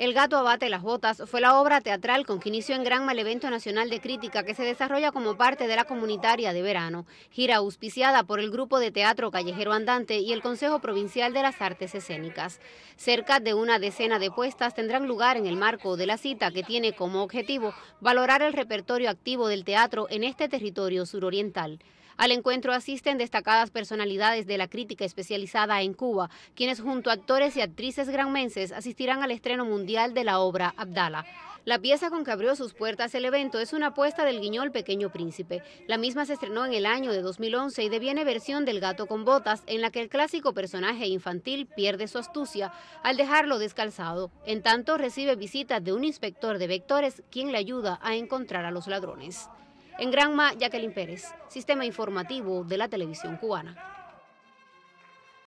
El gato abate las botas fue la obra teatral con que inició en Granma el evento nacional de crítica que se desarrolla como parte de la comunitaria de verano, gira auspiciada por el Grupo de Teatro Callejero Andante y el Consejo Provincial de las Artes Escénicas. Cerca de una decena de puestas tendrán lugar en el marco de la cita que tiene como objetivo valorar el repertorio activo del teatro en este territorio suroriental. Al encuentro asisten destacadas personalidades de la crítica especializada en Cuba, quienes junto a actores y actrices granmenses asistirán al estreno mundial de la obra Abdala. La pieza con que abrió sus puertas el evento es una apuesta del guiñol Pequeño Príncipe. La misma se estrenó en el año de 2011 y deviene versión del Gato con Botas, en la que el clásico personaje infantil pierde su astucia al dejarlo descalzado. En tanto, recibe visitas de un inspector de vectores, quien le ayuda a encontrar a los ladrones. En Granma, Jacqueline Pérez, Sistema Informativo de la Televisión Cubana.